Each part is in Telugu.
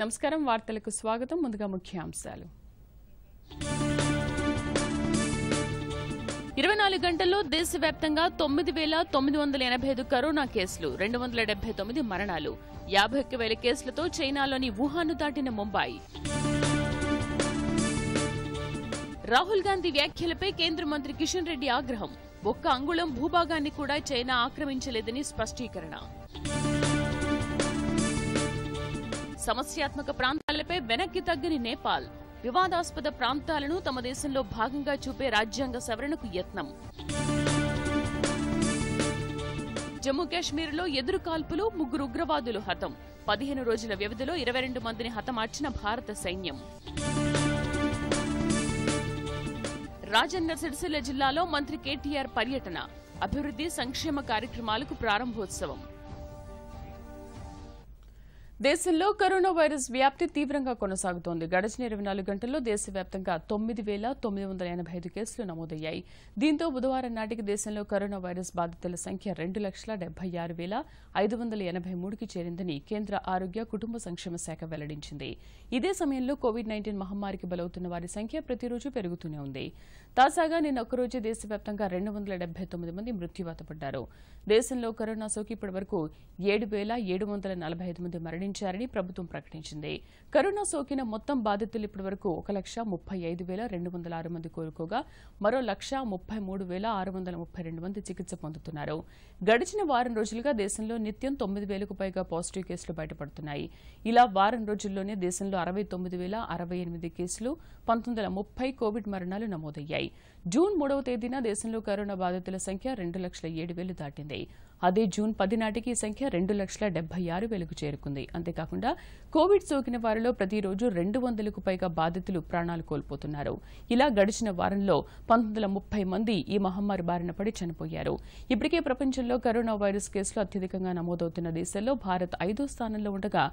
నమస్కారం వార్తలకు స్వాగతం ముందుగా ముఖ్యాంశాలు ఇరవై నాలుగు గంటల్లో దేశవ్యాప్తంగా తొమ్మిది వేల తొమ్మిది వందల ఎనభై ఐదు కరోనా కేసులు రెండు వందల డెబ్బై తొమ్మిది మరణాలు యాభై ఒక్క వేల కేసులతో చైనాలోని వుహాను దాటిన ముంబాయి రాహుల్ గాంధీ వ్యాఖ్యలపై కేంద్ర మంత్రి కిషన్ రెడ్డి ఆగ్రహం ఒక్క అంగుళం భూభాగాన్ని కూడా చైనా ఆక్రమించలేదని స్పష్టీకరణ సమస్యాత్మక ప్రాంతాలపై వెనక్కి తగ్గని నేపాల్ వివాదాస్పద ప్రాంతాలను తమ దేశంలో భాగంగా చూపే రాజ్యాంగ సవరణకు యత్నం జమ్మూ కాశ్మీర్లో ఎదురు కాల్పులు ముగ్గురు ఉగ్రవాదులు హతం పదిహేను రోజుల వ్యవధిలో ఇరవై రెండు మందిని హతమార్చిన భారత సైన్యం రాజన్న సిరిసిల్ల జిల్లాలో మంత్రి కేటీఆర్ పర్యటన అభివృద్ధి సంక్షేమ కార్యక్రమాలకు ప్రారంభోత్సవం దేశంలో కరోనా వైరస్ వ్యాప్తి తీవ్రంగా కొనసాగుతోంది గడిచిన ఇరవై నాలుగు గంటల్లో దేశవ్యాప్తంగా తొమ్మిది వేల తొమ్మిది వందల ఎనభై ఐదు కేసులు నమోదయ్యాయి దీంతో బుధవారం నాటికి దేశంలో కరోనా వైరస్ బాధితుల సంఖ్య రెండు లక్షల డెబ్బై ఆరు వేల ఐదు వందల ఎనభై మూడుకి చేరిందని కేంద్ర ఆరోగ్య కుటుంబ సంక్షేమ శాఖ వెల్లడించింది ఇదే సమయంలో కోవిడ్ నైన్టీన్ మహమ్మారికి బలవుతున్న వారి సంఖ్య ప్రతిరోజు పెరుగుతూనే ఉంది తాజాగా నిన్న ఒక్కరోజు దేశవ్యాప్తంగా రెండు వందల డెబ్బై తొమ్మిది మంది మృత్యువాత పడ్డారు దేశంలో కరోనా సోకి ఇప్పటి వరకు ఏడు వేల ఏడు వందల నలభై ఐదు మంది మరణించారని ప్రభుత్వం ప్రకటించింది కరోనా సోకిన మొత్తం బాధితులు ఇప్పటి వరకు ఒక లక్ష ముప్పై ఐదు వేల రెండు వందల ఆరు మంది కోలుకోగా మరో లక్ష ముప్పై మూడు వేల ఆరు వందల ముప్పై రెండు మంది చికిత్స పొందుతున్నారు గడిచిన వారం రోజులుగా దేశంలో నిత్యం తొమ్మిది వేలకు పైగా పాజిటివ్ కేసులు బయటపడుతున్నాయి ఇలా వారం రోజుల్లోనే దేశంలో అరవై తొమ్మిది వేల అరవై ఎనిమిది కేసులు పంతొమ్మిది వందల ముప్పై కోవిడ్ మరణాలు నమోదయ్యాయి పెరిగాయి జూన్ మూడవ తేదీన దేశంలో కరోనా బాధితుల సంఖ్య రెండు లక్షల ఏడు వేలు దాటింది అదే జూన్ పది నాటికి ఈ సంఖ్య రెండు లక్షల డెబ్బై ఆరు వేలకు చేరుకుంది అంతేకాకుండా కోవిడ్ సోకిన వారిలో ప్రతిరోజు రెండు వందలకు పైగా బాధితులు ప్రాణాలు కోల్పోతున్నారు ఇలా గడిచిన వారంలో పంతొమ్మిది ముప్పై మంది ఈ మహమ్మారి బారిన పడి చనిపోయారు ఇప్పటికే ప్రపంచంలో కరోనా వైరస్ కేసులు అత్యధికంగా నమోదవుతున్న దేశాల్లో భారత్ ఐదో స్థానంలో ఉండగా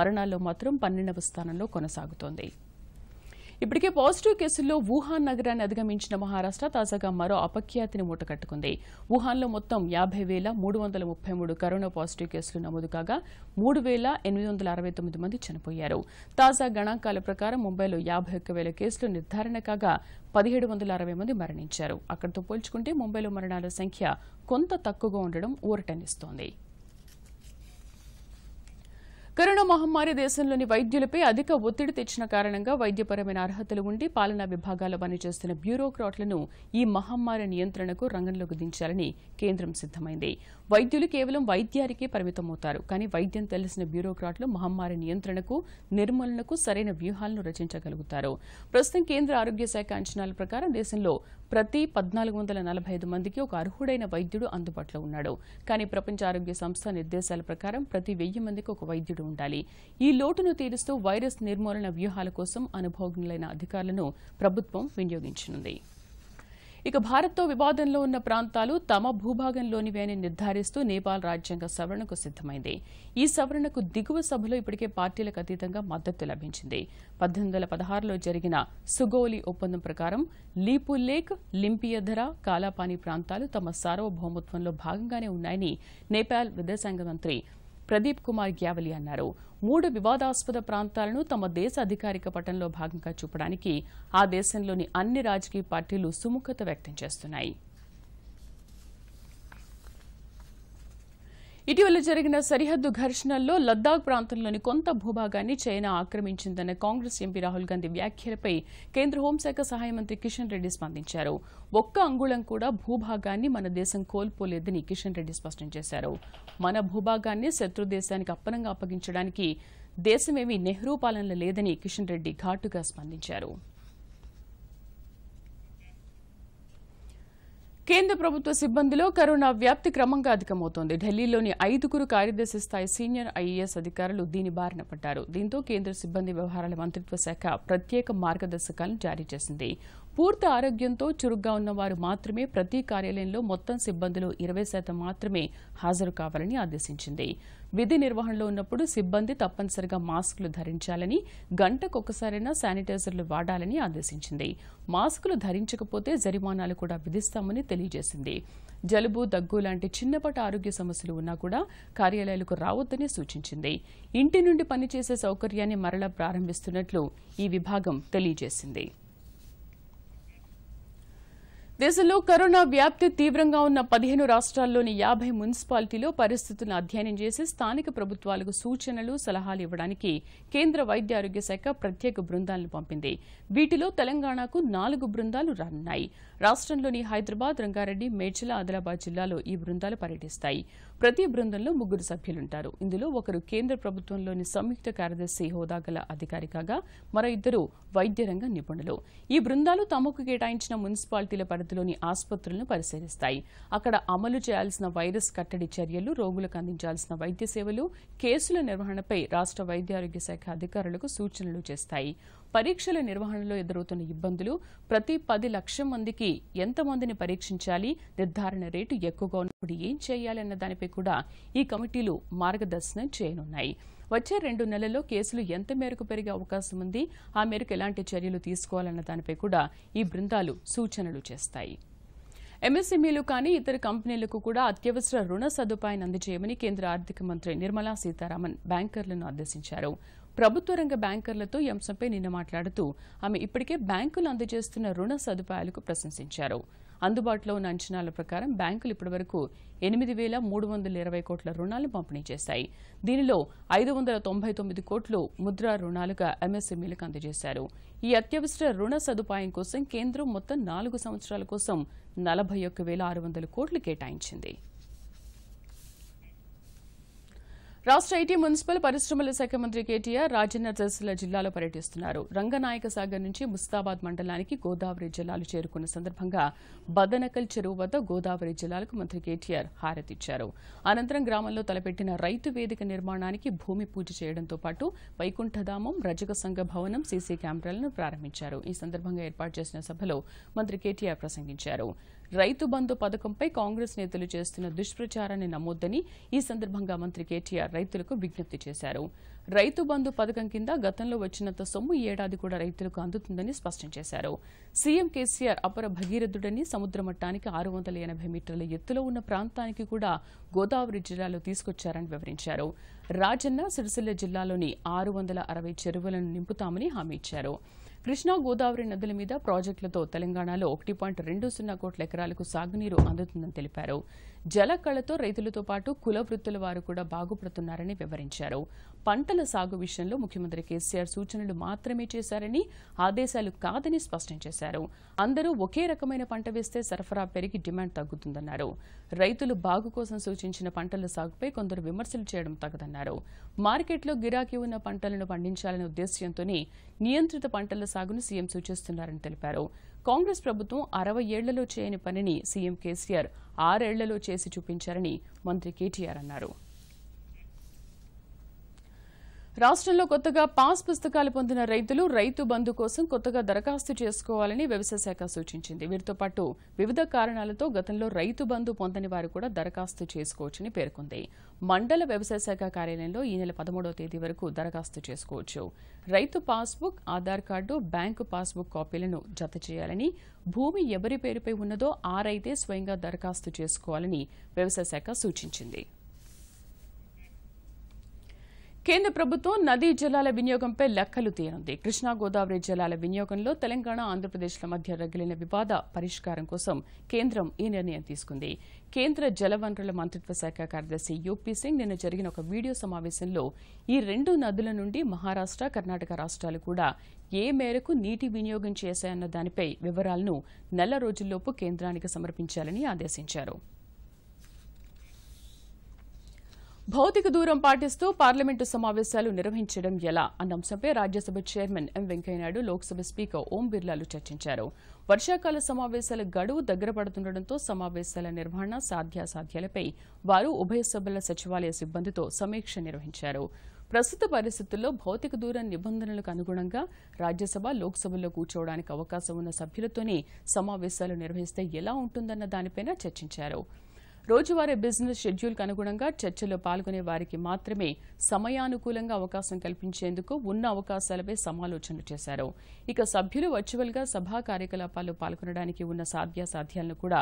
మరణాల్లో మాత్రం పన్నెండవ స్థానంలో కొనసాగుతోంది ఇప్పటికే పాజిటివ్ కేసుల్లో వుహాన్ నగరాన్ని అధిగమించిన మహారాష్ట్ర తాజాగా మరో అపఖ్యాతిని మూటకట్టుకుంది వుహాన్లో మొత్తం యాభై వేల మూడు వందల ముప్పై మూడు కరోనా పాజిటివ్ కేసులు నమోదు కాగా మూడు వేల ఎనిమిది వందల అరవై తొమ్మిది మంది చనిపోయారు తాజా గణాంకాల ప్రకారం ముంబైలో యాభై ఒక్క వేల కేసులు నిర్ధారణ కాగా పదిహేడు వందల అరవై మంది మరణించారు అక్కడితో పోల్చుకుంటే ముంబైలో మరణాల సంఖ్య కొంత తక్కువగా ఉండడం ఊరటనిస్తోంది కరోనా మహమ్మారి దేశంలోని వైద్యులపై అధిక ఒత్తిడి తెచ్చిన కారణంగా వైద్యపరమైన అర్హతలు ఉండి పాలనా విభాగాల్లో పనిచేస్తున్న బ్యూరోక్రాట్లను ఈ మహమ్మారి నియంత్రణకు రంగంలోకి దించాలని కేంద్రం సిద్దమైంది వైద్యులు కేవలం వైద్యానికే పరిమితమవుతారు కానీ వైద్యం తెలిసిన బ్యూరోక్రాట్లు మహమ్మారి నియంత్రణకు నిర్మూలనకు సరైన వ్యూహాలను రచించగలుగుతారు ప్రస్తుతం కేంద్ర ఆరోగ్య శాఖ అంచనాల ప్రకారం దేశంలో ప్రతి పద్నాలుగు వందల నలభై ఐదు మందికి ఒక అర్హుడైన వైద్యుడు అందుబాటులో ఉన్నాడు కానీ ప్రపంచ ఆరోగ్య సంస్థ నిర్దేశాల ప్రకారం ప్రతి వెయ్యి మందికి ఒక వైద్యుడు ఉండాలి ఈ లోటును తీరుస్తూ వైరస్ నిర్మూలన వ్యూహాల కోసం అనుభవజ్ఞులైన అధికారులను ప్రభుత్వం వినియోగించనుంది ఇక భారత్తో వివాదంలో ఉన్న ప్రాంతాలు తమ భూభాగంలోనివేని నిర్ధారిస్తూ నేపాల్ రాజ్యాంగ సవరణకు సిద్దమైంది ఈ సవరణకు దిగువ సభలో ఇప్పటికే పార్టీలకు అతీతంగా మద్దతు లభించింది పద్దెనిమిది వందల జరిగిన సుగోలి ఒప్పందం ప్రకారం లీపు లేక్ లింపియధర కాలాపాని ప్రాంతాలు తమ సార్వభౌమత్వంలో భాగంగానే ఉన్నాయని నేపాల్ విదేశాంగ మంత్రి ప్రదీప్ కుమార్ గ్యావలి అన్నారు మూడు వివాదాస్పద ప్రాంతాలను తమ దేశ అధికారిక పటంలో భాగంగా చూపడానికి ఆ దేశంలోని అన్ని రాజకీయ పార్టీలు సుముఖత వ్యక్తం చేస్తున్నాయి ఇటీవల జరిగిన సరిహద్దు ఘర్షణల్లో లద్దాఖ్ ప్రాంతంలోని కొంత భూభాగాన్ని చైనా ఆక్రమించిందన్న కాంగ్రెస్ ఎంపీ రాహుల్ గాంధీ వ్యాఖ్యలపై కేంద్ర హోంశాఖ సహాయ మంత్రి కిషన్ రెడ్డి స్పందించారు ఒక్క అంగుళం కూడా భూభాగాన్ని మన దేశం కోల్పోలేదని కిషన్ రెడ్డి స్పష్టం చేశారు మన భూభాగాన్ని శత్రు దేశానికి అప్పనంగా అప్పగించడానికి దేశమేమీ నెహ్రూ పాలనలు లేదని కిషన్ రెడ్డి ఘాటుగా స్పందించారు కేంద్ర ప్రభుత్వ సిబ్బందిలో కరోనా వ్యాప్తి క్రమంగా అధికమవుతోంది ఢిల్లీలోని ఐదుగురు కార్యదర్శి స్థాయి సీనియర్ ఐఏఎస్ అధికారులు దీని బారిన పడ్డారు దీంతో కేంద్ర సిబ్బంది వ్యవహారాల మంత్రిత్వ శాఖ ప్రత్యేక మార్గదర్శకాలను జారీ చేసింది పూర్తి ఆరోగ్యంతో చురుగ్గా ఉన్నవారు మాత్రమే ప్రతి కార్యాలయంలో మొత్తం సిబ్బందిలో ఇరవై శాతం మాత్రమే హాజరు కావాలని ఆదేశించింది విధి నిర్వహణలో ఉన్నప్పుడు సిబ్బంది తప్పనిసరిగా మాస్కులు ధరించాలని గంటకొకసారైనా శానిటైజర్లు వాడాలని ఆదేశించింది మాస్కులు ధరించకపోతే జరిమానాలు కూడా విధిస్తామని తెలియజేసింది జలుబు దగ్గు లాంటి చిన్నపాటి ఆరోగ్య సమస్యలు ఉన్నా కూడా కార్యాలయాలకు రావద్దని సూచించింది ఇంటి నుండి పనిచేసే సౌకర్యాన్ని మరలా ప్రారంభిస్తున్నట్లు ఈ విభాగం తెలియజేసింది దేశంలో కరోనా వ్యాప్తి తీవ్రంగా ఉన్న పదిహేను రాష్ట్రాల్లోని యాభై మున్సిపాలిటీలో పరిస్థితులను అధ్యయనం చేసి స్థానిక ప్రభుత్వాలకు సూచనలు సలహాలు ఇవ్వడానికి కేంద్ర వైద్య ఆరోగ్య శాఖ ప్రత్యేక బృందాలను పంపింది వీటిలో తెలంగాణకు నాలుగు బృందాలు రానున్నాయి రాష్ట్రంలోని హైదరాబాద్ రంగారెడ్డి మేడ్చల ఆదిలాబాద్ జిల్లాలో ఈ బృందాలు పర్యటిస్తాయి ప్రతి బృందంలో ముగ్గురు సభ్యులుంటారు ఇందులో ఒకరు కేంద్ర ప్రభుత్వంలోని సంయుక్త కార్యదర్శి హోదా గల అధికారి కాగా మరో ఇద్దరు వైద్య రంగ నిపుణులు ఈ బృందాలు తమకు కేటాయించిన మున్సిపాలిటీల పరిధిలోని ఆసుపత్రులను పరిశీలిస్తాయి అక్కడ అమలు చేయాల్సిన వైరస్ కట్టడి చర్యలు రోగులకు అందించాల్సిన వైద్య సేవలు కేసుల నిర్వహణపై రాష్ట్ర వైద్య ఆరోగ్య శాఖ అధికారులకు సూచనలు చేస్తాయి పరీక్షల నిర్వహణలో ఎదురవుతున్న ఇబ్బందులు ప్రతి పది లక్ష మందికి ఎంతమందిని పరీక్షించాలి నిర్ధారణ రేటు ఎక్కువగా ఉన్నప్పుడు ఏం చేయాలన్న దానిపై కూడా ఈ కమిటీలు మార్గదర్శనం చేయనున్నాయి వచ్చే రెండు నెలల్లో కేసులు ఎంత మేరకు పెరిగే అవకాశం ఉంది ఆ మేరకు ఎలాంటి చర్యలు తీసుకోవాలన్న దానిపై కూడా ఈ బృందాలు సూచనలు చేస్తాయి ఎంఎస్ఎంఈలు కానీ ఇతర కంపెనీలకు కూడా అత్యవసర రుణ సదుపాయాన్ని అందజేయమని కేంద్ర ఆర్థిక మంత్రి నిర్మలా సీతారామన్ బ్యాంకర్లను ఆదేశించారు ప్రభుత్వ రంగ బ్యాంకర్లతో ఈ అంశంపై నిన్న మాట్లాడుతూ ఆమె ఇప్పటికే బ్యాంకులు అందజేస్తున్న రుణ సదుపాయాలకు ప్రశంసించారు అందుబాటులో ఉన్న అంచనాల ప్రకారం బ్యాంకులు ఇప్పటివరకు ఎనిమిది వేల మూడు వందల ఇరవై కోట్ల రుణాలు పంపిణీ చేశాయి దీనిలో ఐదు వందల తొంభై తొమ్మిది కోట్లు ముద్రా రుణాలుగా ఎంఎస్ఎంఈలకు అందజేశారు ఈ అత్యవసర రుణ సదుపాయం కోసం కేంద్రం మొత్తం నాలుగు సంవత్సరాల కోసం నలభై ఒక్క వేల ఆరు వందల కోట్లు కేటాయించింది రాష్ట్ర ఐటీ మున్సిపల్ పరిశ్రమల శాఖ మంత్రి కేటీఆర్ రాజన్న సిరిసిల్ల జిల్లాలో పర్యటిస్తున్నారు రంగనాయక సాగర్ నుంచి ముస్తాబాద్ మండలానికి గోదావరి జలాలు చేరుకున్న సందర్భంగా బదనకల్ చెరువు వద్ద గోదావరి జలాలకు మంత్రి కేటీఆర్ హారతిచ్చారు అనంతరం గ్రామంలో తలపెట్టిన రైతు వేదిక నిర్మాణానికి భూమి పూజ చేయడంతో పాటు వైకుంఠధామం రజక సంఘ భవనం సీసీ కెమెరాలను ప్రారంభించారు ఈ సందర్భంగా ఏర్పాటు చేసిన సభలో మంత్రి కేటీఆర్ ప్రసంగించారు రైతు బంధు పథకంపై కాంగ్రెస్ నేతలు చేస్తున్న దుష్ప్రచారాన్ని నమ్మొద్దని ఈ సందర్భంగా మంత్రి కేటీఆర్ రైతులకు విజ్ఞప్తి చేశారు రైతు బంధు పథకం కింద గతంలో వచ్చినంత సొమ్ము ఈ ఏడాది కూడా రైతులకు అందుతుందని స్పష్టం చేశారు సీఎం కేసీఆర్ అపర భగీరథుడని సముద్ర మట్టానికి ఆరు వందల ఎనభై మీటర్ల ఎత్తులో ఉన్న ప్రాంతానికి కూడా గోదావరి జిల్లాలో తీసుకొచ్చారని వివరించారు రాజన్న సిరిసిల్ల జిల్లాలోని ఆరు వందల అరవై చెరువులను నింపుతామని హామీ ఇచ్చారు కృష్ణా గోదావరి నదుల మీద ప్రాజెక్టులతో తెలంగాణలో ఒకటి పాయింట్ రెండు సున్నా కోట్ల ఎకరాలకు సాగునీరు అందుతుందని తెలిపారు జల కళతో రైతులతో పాటు కుల వృత్తుల వారు కూడా బాగుపడుతున్నారని వివరించారు పంటల సాగు విషయంలో ముఖ్యమంత్రి కేసీఆర్ సూచనలు మాత్రమే చేశారని ఆదేశాలు కాదని స్పష్టం చేశారు అందరూ ఒకే రకమైన పంట వేస్తే సరఫరా పెరిగి డిమాండ్ తగ్గుతుందన్నారు రైతులు బాగు కోసం సూచించిన పంటల సాగుపై కొందరు విమర్శలు చేయడం తగదన్నారు మార్కెట్లో గిరాకీ ఉన్న పంటలను పండించాలనే ఉద్దేశ్యంతోనే నియంత్రిత పంటల కొనసాగును సీఎం సూచిస్తున్నారని తెలిపారు కాంగ్రెస్ ప్రభుత్వం అరవై ఏళ్లలో చేయని పనిని సీఎం కేసీఆర్ ఆరేళ్లలో చేసి చూపించారని మంత్రి కేటీఆర్ అన్నారు రాష్ట్రంలో కొత్తగా పాస్ పుస్తకాలు పొందిన రైతులు రైతు బంధు కోసం కొత్తగా దరఖాస్తు చేసుకోవాలని వ్యవసాయ శాఖ సూచించింది వీరితో పాటు వివిధ కారణాలతో గతంలో రైతు బంధు పొందని వారు కూడా దరఖాస్తు చేసుకోవచ్చని పేర్కొంది మండల వ్యవసాయ శాఖ కార్యాలయంలో ఈ నెల పదమూడవ తేదీ వరకు దరఖాస్తు చేసుకోవచ్చు రైతు passbook Aadhaar card bank passbook కాపీలను జత చేయాలని భూమి ఎవరి పేరుపై ఉన్నదో ఆరైతే స్వయంగా దరఖాస్తు చేసుకోవాలని వ్యవసాయ శాఖ సూచించింది కేంద్ర ప్రభుత్వం నదీ జలాల వినియోగంపై లెక్కలు తీయనుంది కృష్ణా గోదావరి జలాల వినియోగంలో తెలంగాణ ఆంధ్రప్రదేశ్ల మధ్య రగిలిన వివాద పరిష్కారం కోసం కేంద్రం ఈ నిర్ణయం తీసుకుంది కేంద్ర జలవనరుల మంత్రిత్వ శాఖ కార్యదర్శి యూపీ సింగ్ నిన్న జరిగిన ఒక వీడియో సమావేశంలో ఈ రెండు నదుల నుండి మహారాష్ట్ర కర్ణాటక రాష్ట్రాలు కూడా ఏ మేరకు నీటి వినియోగం చేశాయన్న దానిపై వివరాలను నెల రోజుల్లోపు కేంద్రానికి సమర్పించాలని ఆదేశించారు భౌతిక దూరం పాటిస్తూ పార్లమెంటు సమావేశాలు నిర్వహించడం ఎలా అన్న అంశంపై Rajya Sabha chairman M Venkaiah Naidu Lok Sabha speaker Om బిర్లాలు చర్చించారు వర్షాకాల సమావేశాల గడువు దగ్గర పడుతుండటంతో సమావేశాల నిర్వహణ సాధ్యాసాధ్యాలపై వారు ఉభయ సభల సచివాలయ సిబ్బందితో సమీక్ష నిర్వహించారు ప్రస్తుత పరిస్థితుల్లో భౌతిక దూర నిబంధనలకు అనుగుణంగా రాజ్యసభ లోక్సభలో కూర్చోవడానికి అవకాశం ఉన్న సభ్యులతోనే సమావేశాలు నిర్వహిస్తే ఎలా ఉంటుందన్న దానిపై చర్చించారు రోజువారీ బిజినెస్ షెడ్యూల్కు అనుగుణంగా చర్చలో పాల్గొనే వారికి మాత్రమే సమయానుకూలంగా అవకాశం కల్పించేందుకు ఉన్న అవకాశాలపై సమాలోచనలు చేశారు ఇక సభ్యులు వర్చువల్గా సభా కార్యకలాపాల్లో పాల్గొనడానికి ఉన్న సాధ్యాసాధ్యాలను కూడా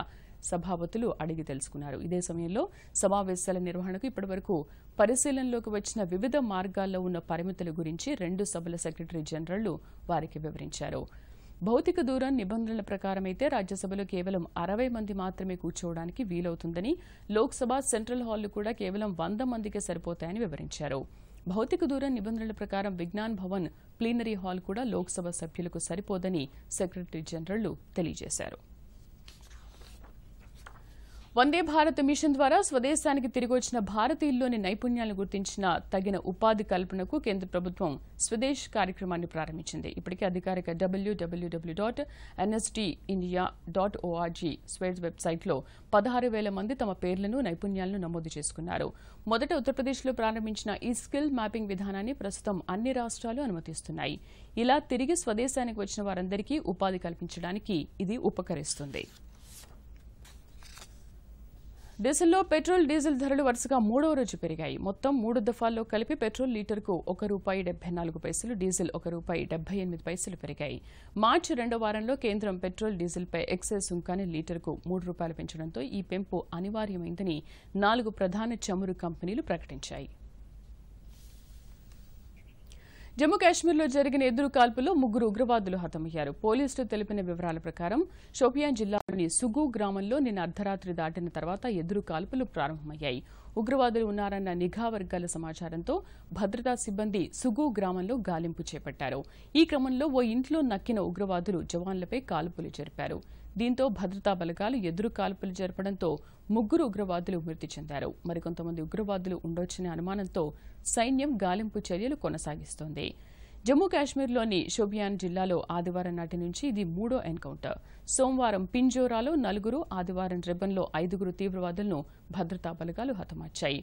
సభాపతులు అడిగి తెలుసుకున్నారు ఇదే సమయంలో సమావేశాల నిర్వహణకు ఇప్పటివరకు పరిశీలనలోకి వచ్చిన వివిధ మార్గాల్లో ఉన్న పరిమితుల గురించి రెండు సభల సెక్రటరీ జనరళ్లు వారికి వివరించారు భౌతిక దూరం నిబంధనల ప్రకారం అయితే రాజ్యసభలో కేవలం అరవై మంది మాత్రమే కూర్చోవడానికి వీలవుతుందని లోక్సభ సెంట్రల్ హాల్లు కూడా కేవలం వంద మందికే సరిపోతాయని వివరించారు భౌతిక దూరం నిబంధనల ప్రకారం విజ్ఞాన్ భవన్ ప్లీనరీ హాల్ కూడా లోక్సభ సభ్యులకు సరిపోదని సెక్రటరీ జనరల్ తెలియజేశారు వందే భారత్ మిషన్ ద్వారా స్వదేశానికి తిరిగి వచ్చిన భారతీయుల్లోని నైపుణ్యాలను గుర్తించిన తగిన ఉపాధి కల్పనకు కేంద్ర ప్రభుత్వం స్వదేశ్ కార్యక్రమాన్ని ప్రారంభించింది ఇప్పటికే అధికారిక WWW dot NST India dot ORG స్వేడ్ వెబ్సైట్లో పదహారు వేల మంది తమ పేర్లను నైపుణ్యాలను నమోదు చేసుకున్నారు మొదట ఉత్తరప్రదేశ్లో ప్రారంభించిన ఈ స్కిల్ మ్యాపింగ్ విధానాన్ని ప్రస్తుతం అన్ని రాష్ట్రాలు అనుమతిస్తున్నాయి ఇలా తిరిగి స్వదేశానికి వచ్చిన వారందరికీ ఉపాధి కల్పించడానికి ఇది ఉపకరిస్తుంది దేశంలో పెట్రోల్ డీజిల్ ధరలు వరుసగా మూడో రోజు పెరిగాయి మొత్తం మూడు దఫాల్లో కలిపి పెట్రోల్ లీటర్కు ఒక రూపాయి డెబ్బై నాలుగు పైసలు డీజిల్ ఒక రూపాయి డెబ్బై ఎనిమిది పైసలు పెరిగాయి మార్చి రెండో వారంలో కేంద్రం పెట్రోల్ డీజిల్పై ఎక్సైజ్ సుంకాన్ని లీటర్కు మూడు రూపాయలు పెంచడంతో ఈ పెంపు అనివార్యమైందని నాలుగు ప్రధాన చమురు కంపెనీలు ప్రకటించాయి జమ్మూ కాశ్మీర్లో జరిగిన ఎదురు కాల్పులో ముగ్గురు ఉగ్రవాదులు హతమయ్యారు పోలీసులు తెలిపిన వివరాల ప్రకారం షోపియాన్ జిల్లా పట్టణంలోని సుగు గ్రామంలో నిన్న అర్ధరాత్రి దాటిన తర్వాత ఎదురు కాల్పులు ప్రారంభమయ్యాయి ఉగ్రవాదులు ఉన్నారన్న నిఘా వర్గాల సమాచారంతో భద్రతా సిబ్బంది సుగు గ్రామంలో గాలింపు చేపట్టారు ఈ క్రమంలో ఓ ఇంట్లో నక్కిన ఉగ్రవాదులు జవాన్లపై కాల్పులు జరిపారు దీంతో భద్రతా బలగాలు ఎదురు కాల్పులు జరపడంతో ముగ్గురు ఉగ్రవాదులు మృతి చెందారు మరికొంతమంది ఉగ్రవాదులు ఉండొచ్చనే అనుమానంతో సైన్యం గాలింపు చర్యలు కొనసాగిస్తోంది జమ్మూ కాశ్మీర్లోని షోభియాన్ జిల్లాలో ఆదివారం నాటి నుంచి ఇది మూడో ఎన్కౌంటర్ సోమవారం పింజోరాలో నలుగురు ఆదివారం రిబన్లో ఐదుగురు తీవ్రవాదులను భద్రతా బలగాలు హతమార్చాయి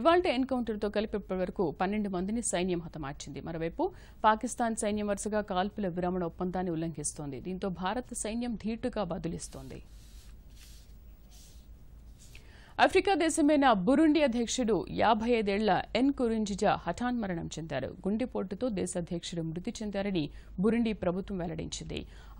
ఇవాళ ఎన్కౌంటర్తో కలిపి వరకు పన్నెండు మందిని సైన్యం హతమార్చింది మరోవైపు పాకిస్తాన్ సైన్యం వరుసగా కాల్పుల విరమణ ఒప్పందాన్ని ఉల్లంఘిస్తోంది దీంతో భారత సైన్యం ధీటుగా బదులిస్తోంది ఆఫ్రికా దేశమైన బురుండి అధ్యక్షుడు యాభై ఐదేళ్ల ఎన్ కురుంజిజా మరణం చెందారు గుండెపోటుతో దేశ అధ్యక్షుడు మృతి చెందారని బురుండి ప్రభుత్వం వెల్లడించింది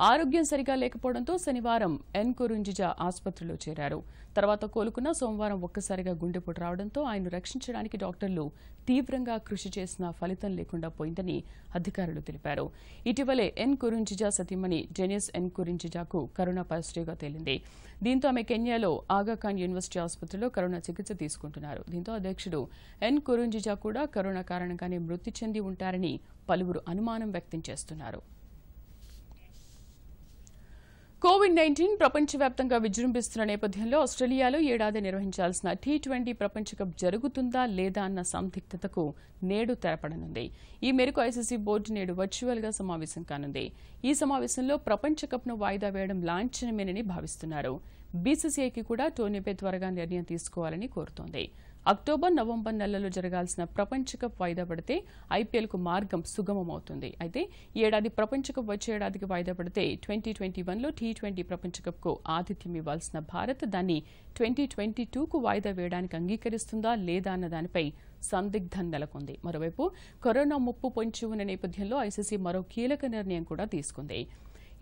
ఆరోగ్యం సరిగా లేకపోవడంతో శనివారం ఎన్ కురుంజిజా ఆసుపత్రిలో చేరారు తర్వాత కోలుకున్న సోమవారం ఒక్కసారిగా గుండెపోటు రావడంతో ఆయన రక్షించడానికి డాక్టర్లు తీవ్రంగా కృషి చేసిన ఫలితం లేకుండా పోయిందని అధికారులు తెలిపారు ఇటీవలే ఎన్ కురుంజిజా సతీమణి జెనిస్ ఎన్ కురుంజిజాకు కరోనా పాజిటివ్గా తేలింది దీంతో ఆమె కెన్యాలో ఆగాఖాన్ యూనివర్సిటీ ఆసుపత్రిలో కరోనా చికిత్స తీసుకుంటున్నారు దీంతో అధ్యక్షుడు ఎన్ కురుంజిజా కూడా కరోనా కారణంగానే మృతి చెంది ఉంటారని పలువురు అనుమానం వ్యక్తం చేస్తున్నారు కోవిడ్ నైన్టీన్ ప్రపంచవ్యాప్తంగా విజృంభిస్తున్న నేపథ్యంలో ఆస్ట్రేలియాలో ఏడాది నిర్వహించాల్సిన టీ ట్వంటీ ప్రపంచ కప్ జరుగుతుందా లేదా అన్న సందిగ్ధతకు నేడు తెరపడనుంది ఈ మేరకు ఐసీసీ బోర్డు నేడు వర్చువల్గా సమావేశం కానుంది ఈ సమావేశంలో ప్రపంచ కప్ను వాయిదా వేయడం లాంఛనమేనని భావిస్తున్నారు బీసీసీఐకి కూడా టోర్నీపై త్వరగా నిర్ణయం తీసుకోవాలని కోరుతోంది అక్టోబర్ నవంబర్ నెలలో జరగాల్సిన ప్రపంచ కప్ వాయిదా పడితే ఐపీఎల్కు మార్గం సుగమమవుతుంది అయితే ఏడాది ప్రపంచ కప్ వచ్చే ఏడాదికి వాయిదా పడితే ట్వంటీ ట్వంటీ వన్లో టీ ట్వంటీ ప్రపంచ ఆతిథ్యం ఇవ్వాల్సిన భారత్ దాన్ని ట్వంటీ ట్వంటీ టూకు వాయిదా వేయడానికి అంగీకరిస్తుందా లేదా అన్న దానిపై సందిగ్ధం నెలకొంది మరోవైపు కరోనా ముప్పు పొంచి ఉన్న నేపథ్యంలో ఐసీసీ మరో కీలక నిర్ణయం కూడా తీసుకుంది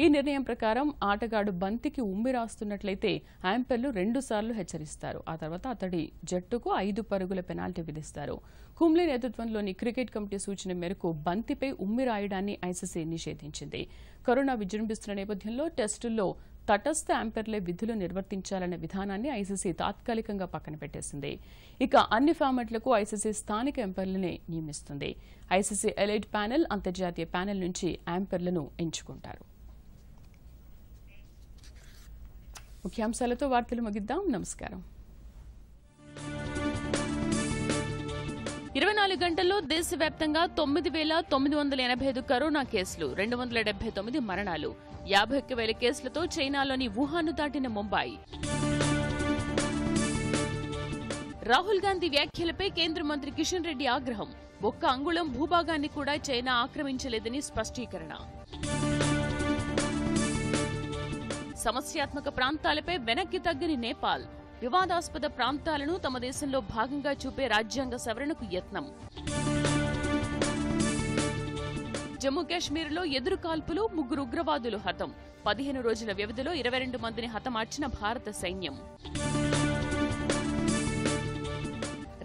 ఈ నిర్ణయం ప్రకారం ఆటగాడు బంతికి ఉమ్మి రాస్తున్నట్లయితే యాంపెల్ను రెండుసార్లు హెచ్చరిస్తారు ఆ తర్వాత అతడి జట్టుకు ఐదు పరుగుల పెనాల్టీ విధిస్తారు కుమ్లీ నేతృత్వంలోని క్రికెట్ కమిటీ సూచన మేరకు బంతిపై ఉమ్మి రాయడాన్ని ఐసీసీ నిషేధించింది కరోనా విజృంభిస్తున్న నేపథ్యంలో టెస్టుల్లో తటస్థ యాంపర్లే విధులు నిర్వర్తించాలనే విధానాన్ని ఐసీసీ తాత్కాలికంగా పక్కన పెట్టేసింది ఇక అన్ని ఫార్మాట్లకు ఐసీసీ స్థానిక ఎంపర్లనే నియమిస్తుంది ఐసీసీ ఎలైట్ ప్యానెల్ అంతర్జాతీయ ప్యానెల్ నుంచి యాంపర్లను ఎంచుకుంటారు ముఖ్యాంశాలతో వార్తలు ముగిద్దాం నమస్కారం ఇరవై నాలుగు గంటల్లో దేశవ్యాప్తంగా తొమ్మిది వేల తొమ్మిది వందల ఎనభై ఐదు కరోనా కేసులు రెండు వందల డెబ్బై తొమ్మిది మరణాలు యాభై ఒక్క వేల కేసులతో చైనాలోని వుహాన్ను దాటిన ముంబాయి రాహుల్ గాంధీ వ్యాఖ్యలపై కేంద్ర మంత్రి కిషన్ రెడ్డి ఆగ్రహం ఒక్క అంగుళం భూభాగాన్ని కూడా చైనా ఆక్రమించలేదని స్పష్టీకరణ సమస్యాత్మక ప్రాంతాలపై వెనక్కి తగ్గని నేపాల్ వివాదాస్పద ప్రాంతాలను తమ దేశంలో భాగంగా చూపే రాజ్యాంగ సవరణకు యత్నం జమ్మూ కాశ్మీర్లో ఎదురుకాల్పులు ముగ్గురు ఉగ్రవాదులు హతం పదిహేను రోజుల వ్యవధిలో ఇరవై రెండు మందిని హతమార్చిన భారత సైన్యం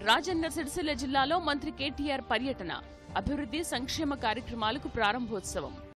రాజన్న సిరిసిల్ల జిల్లాలో మంత్రి కేటీఆర్ పర్యటన అభివృద్ధి సంక్షేమ కార్యక్రమాలకు ప్రారంభోత్సవం